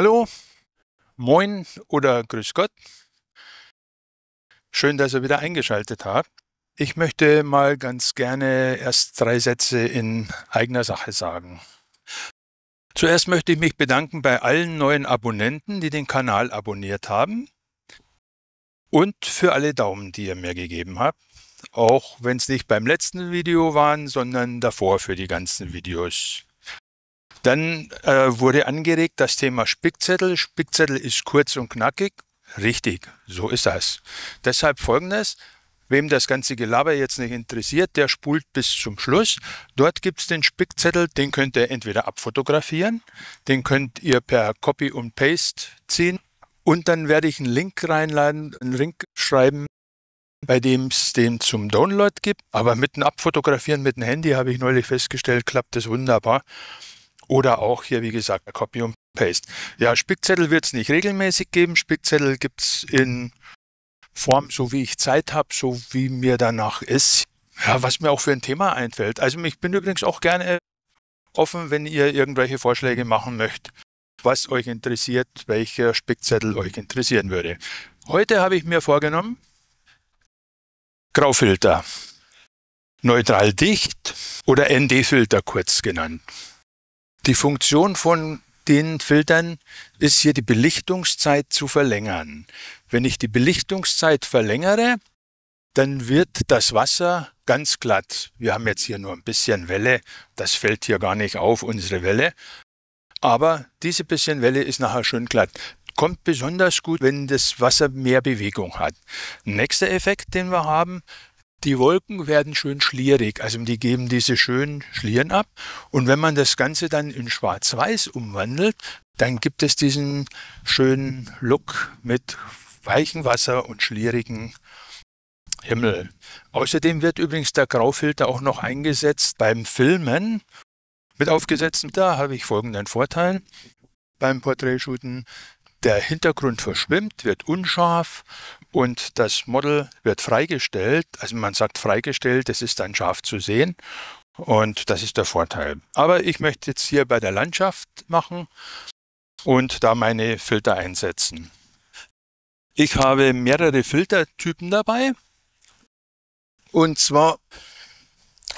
Hallo, moin oder grüß Gott. Schön, dass ihr wieder eingeschaltet habt. Ich möchte mal ganz gerne erst drei Sätze in eigener Sache sagen. Zuerst möchte ich mich bedanken bei allen neuen Abonnenten, die den Kanal abonniert haben und für alle Daumen, die ihr mir gegeben habt, auch wenn es nicht beim letzten Video waren, sondern davor für die ganzen Videos. Dann äh, wurde angeregt das Thema Spickzettel. Spickzettel ist kurz und knackig. Richtig, so ist das. Deshalb folgendes. Wem das ganze Gelaber jetzt nicht interessiert, der spult bis zum Schluss. Dort gibt es den Spickzettel, den könnt ihr entweder abfotografieren, den könnt ihr per Copy und Paste ziehen und dann werde ich einen Link reinladen, einen Link schreiben, bei dem es den zum Download gibt. Aber mit dem Abfotografieren mit dem Handy habe ich neulich festgestellt, klappt das wunderbar. Oder auch hier, wie gesagt, Copy und Paste. Ja, Spickzettel wird es nicht regelmäßig geben. Spickzettel gibt es in Form, so wie ich Zeit habe, so wie mir danach ist. Ja, was mir auch für ein Thema einfällt. Also ich bin übrigens auch gerne offen, wenn ihr irgendwelche Vorschläge machen möchtet, was euch interessiert, welcher Spickzettel euch interessieren würde. Heute habe ich mir vorgenommen, Graufilter, neutral dicht oder ND-Filter kurz genannt. Die Funktion von den Filtern ist hier die Belichtungszeit zu verlängern. Wenn ich die Belichtungszeit verlängere, dann wird das Wasser ganz glatt. Wir haben jetzt hier nur ein bisschen Welle, das fällt hier gar nicht auf, unsere Welle. Aber diese bisschen Welle ist nachher schön glatt. Kommt besonders gut, wenn das Wasser mehr Bewegung hat. Nächster Effekt, den wir haben, die Wolken werden schön schlierig, also die geben diese schönen Schlieren ab. Und wenn man das Ganze dann in Schwarz-Weiß umwandelt, dann gibt es diesen schönen Look mit weichem Wasser und schlierigen Himmel. Außerdem wird übrigens der Graufilter auch noch eingesetzt beim Filmen. Mit aufgesetztem da habe ich folgenden Vorteil beim Porträtshooten. Der Hintergrund verschwimmt, wird unscharf und das Model wird freigestellt. Also man sagt freigestellt, es ist dann scharf zu sehen. Und das ist der Vorteil. Aber ich möchte jetzt hier bei der Landschaft machen und da meine Filter einsetzen. Ich habe mehrere Filtertypen dabei. Und zwar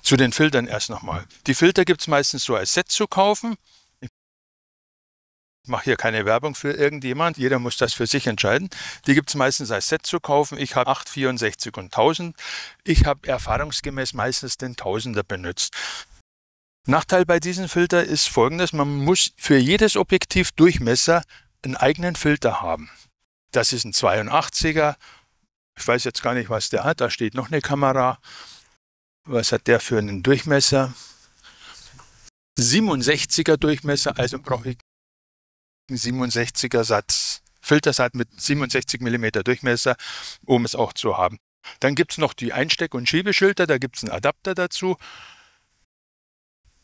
zu den Filtern erst nochmal. Die Filter gibt es meistens so als Set zu kaufen. Ich mache hier keine Werbung für irgendjemand. Jeder muss das für sich entscheiden. Die gibt es meistens als Set zu kaufen. Ich habe 8, 64 und 1000. Ich habe erfahrungsgemäß meistens den 1000er benutzt. Nachteil bei diesem Filter ist folgendes. Man muss für jedes Objektiv Durchmesser einen eigenen Filter haben. Das ist ein 82er. Ich weiß jetzt gar nicht, was der hat. Da steht noch eine Kamera. Was hat der für einen Durchmesser? 67er Durchmesser, also brauche ich 67er Satz. Filtersatz mit 67 mm Durchmesser, um es auch zu haben. Dann gibt es noch die Einsteck- und Schiebeschilder, da gibt es einen Adapter dazu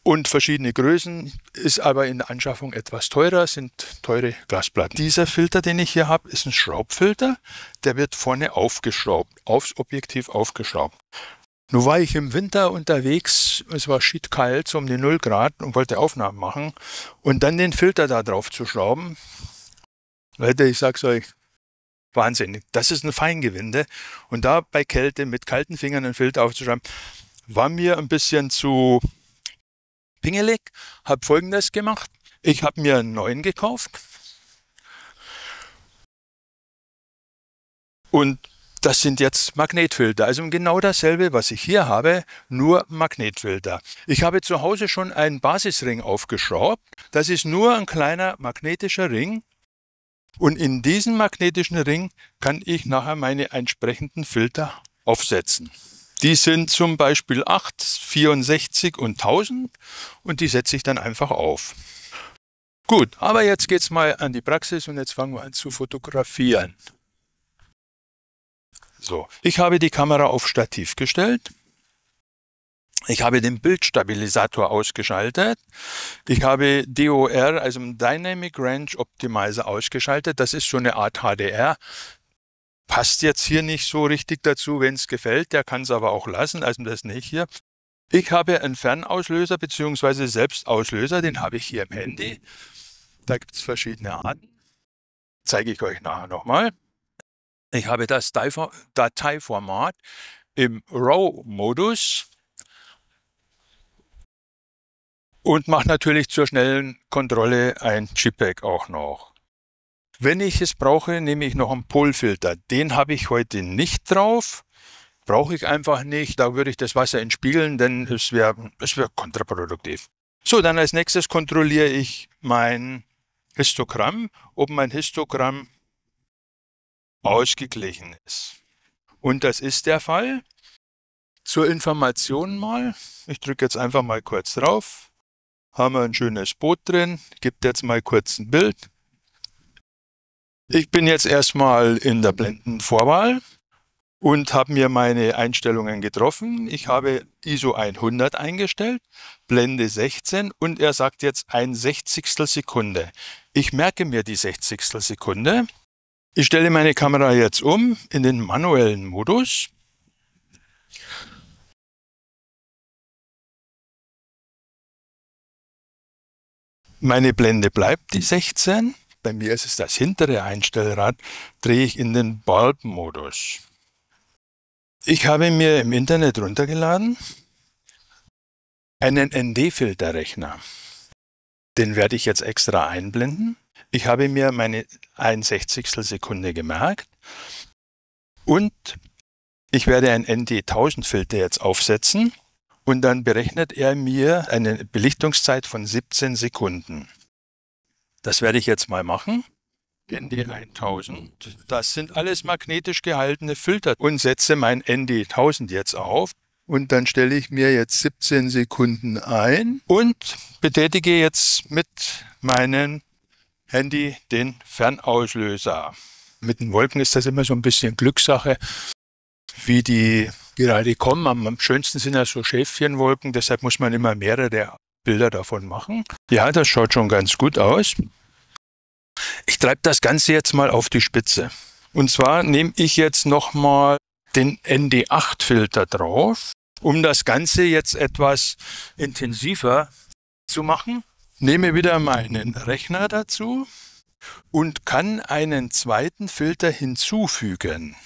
und verschiedene Größen, ist aber in der Anschaffung etwas teurer, sind teure Glasplatten. Dieser Filter, den ich hier habe, ist ein Schraubfilter, der wird vorne aufgeschraubt, aufs Objektiv aufgeschraubt. Nun war ich im Winter unterwegs, es war schiedkalt, so um die 0 Grad und wollte Aufnahmen machen und dann den Filter da drauf zu schrauben. Leute, ich sag's euch, wahnsinnig. Das ist ein Feingewinde und da bei Kälte mit kalten Fingern einen Filter aufzuschreiben, war mir ein bisschen zu pingelig. Hab folgendes gemacht. Ich habe mir einen neuen gekauft und das sind jetzt Magnetfilter. Also genau dasselbe, was ich hier habe, nur Magnetfilter. Ich habe zu Hause schon einen Basisring aufgeschraubt. Das ist nur ein kleiner magnetischer Ring. Und in diesen magnetischen Ring kann ich nachher meine entsprechenden Filter aufsetzen. Die sind zum Beispiel 8, 64 und 1000 und die setze ich dann einfach auf. Gut, aber jetzt geht es mal an die Praxis und jetzt fangen wir an zu fotografieren. So, ich habe die Kamera auf Stativ gestellt. Ich habe den Bildstabilisator ausgeschaltet. Ich habe DOR, also Dynamic Range Optimizer, ausgeschaltet. Das ist so eine Art HDR. Passt jetzt hier nicht so richtig dazu, wenn es gefällt. Der kann es aber auch lassen, also das nicht hier. Ich habe einen Fernauslöser bzw. Selbstauslöser, den habe ich hier im Handy. Da gibt es verschiedene Arten. Zeige ich euch nachher nochmal. Ich habe das Dateiformat im RAW-Modus und mache natürlich zur schnellen Kontrolle ein JPEG auch noch. Wenn ich es brauche, nehme ich noch einen Polfilter. Den habe ich heute nicht drauf. Brauche ich einfach nicht. Da würde ich das Wasser entspiegeln, denn es wäre es wär kontraproduktiv. So, dann als nächstes kontrolliere ich mein Histogramm, ob mein Histogramm ausgeglichen ist. Und das ist der Fall. Zur Information mal, ich drücke jetzt einfach mal kurz drauf, haben wir ein schönes Boot drin, gibt jetzt mal kurz ein Bild. Ich bin jetzt erstmal in der Blendenvorwahl und habe mir meine Einstellungen getroffen. Ich habe ISO 100 eingestellt, Blende 16 und er sagt jetzt ein Sechzigstel Sekunde. Ich merke mir die Sechzigstel Sekunde ich stelle meine Kamera jetzt um in den manuellen Modus. Meine Blende bleibt die 16. Bei mir ist es das hintere Einstellrad, drehe ich in den Bulb-Modus. Ich habe mir im Internet runtergeladen einen ND-Filterrechner. Den werde ich jetzt extra einblenden. Ich habe mir meine 61. Sekunde gemerkt und ich werde ein ND1000-Filter jetzt aufsetzen und dann berechnet er mir eine Belichtungszeit von 17 Sekunden. Das werde ich jetzt mal machen. ND1000. Das sind alles magnetisch gehaltene Filter und setze mein ND1000 jetzt auf. Und dann stelle ich mir jetzt 17 Sekunden ein und betätige jetzt mit meinen Handy den Fernauslöser. Mit den Wolken ist das immer so ein bisschen Glückssache, wie die gerade kommen. Am, schönsten sind ja so Schäfchenwolken, deshalb muss man immer mehrere Bilder davon machen. Ja, das schaut schon ganz gut aus. Ich treibe das Ganze jetzt mal auf die Spitze. Und zwar nehme ich jetzt nochmal den ND8-Filter drauf, um das Ganze jetzt etwas intensiver zu machen nehme wieder meinen Rechner dazu und kann einen zweiten Filter hinzufügen.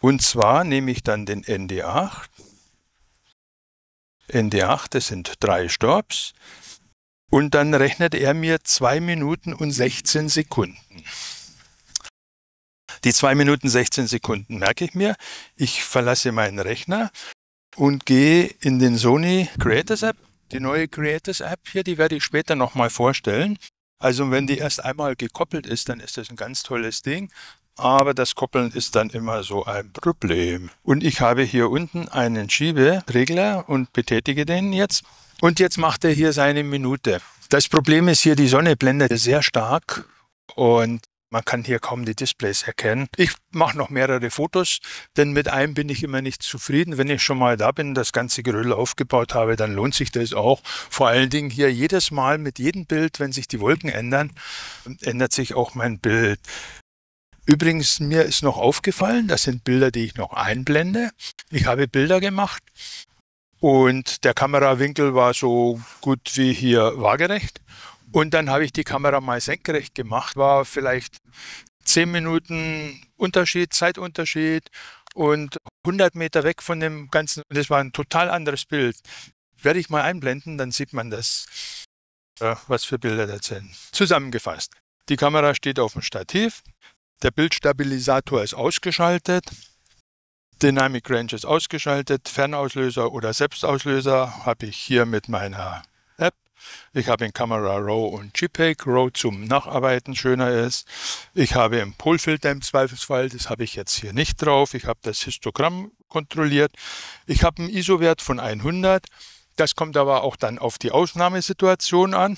Und zwar nehme ich dann den ND8. ND8, das sind drei Stops. Und dann rechnet er mir 2 Minuten und 16 Sekunden. Die 2 Minuten 16 Sekunden merke ich mir. Ich verlasse meinen Rechner und gehe in den Sony Creators App die neue Creators App hier, die werde ich später nochmal vorstellen. Also wenn die erst einmal gekoppelt ist, dann ist das ein ganz tolles Ding. Aber das Koppeln ist dann immer so ein Problem. Und ich habe hier unten einen Schieberegler und betätige den jetzt. Und jetzt macht er hier seine Minute. Das Problem ist hier, die Sonne blendet sehr stark. Und man kann hier kaum die Displays erkennen. Ich mache noch mehrere Fotos, denn mit einem bin ich immer nicht zufrieden. Wenn ich schon mal da bin, das ganze Geröll aufgebaut habe, dann lohnt sich das auch. Vor allen Dingen hier jedes Mal mit jedem Bild, wenn sich die Wolken ändern, ändert sich auch mein Bild. Übrigens, mir ist noch aufgefallen, das sind Bilder, die ich noch einblende. Ich habe Bilder gemacht und der Kamerawinkel war so gut wie hier waagerecht und dann habe ich die Kamera mal senkrecht gemacht, war vielleicht 10 Minuten Unterschied, Zeitunterschied und 100 Meter weg von dem Ganzen. Das war ein total anderes Bild. Werde ich mal einblenden, dann sieht man das, was für Bilder da sind. Zusammengefasst, die Kamera steht auf dem Stativ, der Bildstabilisator ist ausgeschaltet, Dynamic Range ist ausgeschaltet, Fernauslöser oder Selbstauslöser habe ich hier mit meiner ich habe in Camera Raw und JPEG, Raw zum Nacharbeiten schöner ist. Ich habe im Polfilter im Zweifelsfall, das habe ich jetzt hier nicht drauf. Ich habe das Histogramm kontrolliert. Ich habe einen ISO-Wert von 100. Das kommt aber auch dann auf die Ausnahmesituation an.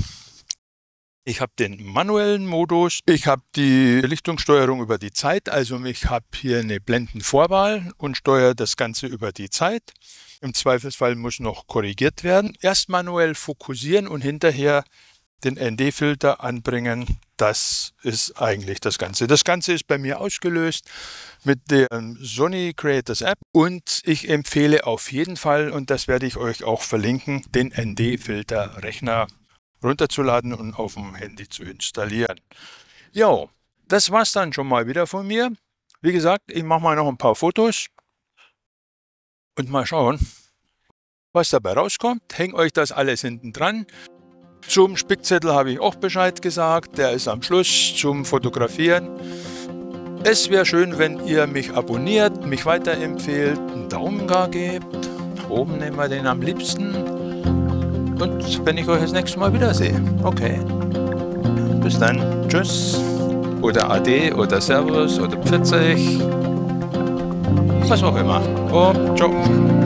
Ich habe den manuellen Modus, ich habe die Lichtungssteuerung über die Zeit, also ich habe hier eine Blendenvorwahl und steuere das Ganze über die Zeit. Im Zweifelsfall muss noch korrigiert werden. Erst manuell fokussieren und hinterher den ND-Filter anbringen. Das ist eigentlich das Ganze. Das Ganze ist bei mir ausgelöst mit der ähm, Sony Creators App und ich empfehle auf jeden Fall, und das werde ich euch auch verlinken, den ND-Filter-Rechner runterzuladen und auf dem Handy zu installieren. Jo, das war's dann schon mal wieder von mir. Wie gesagt, ich mache mal noch ein paar Fotos und mal schauen, was dabei rauskommt. Hängt euch das alles hinten dran. Zum Spickzettel habe ich auch Bescheid gesagt. Der ist am Schluss zum Fotografieren. Es wäre schön, wenn ihr mich abonniert, mich weiterempfehlt, einen Daumen gar gebt. Oben nehmen wir den am liebsten und wenn ich euch das nächste Mal wiedersehe. Okay. Bis dann. Tschüss. Oder Ade oder Servus oder Pfitzig. Was auch immer. Oh, ciao.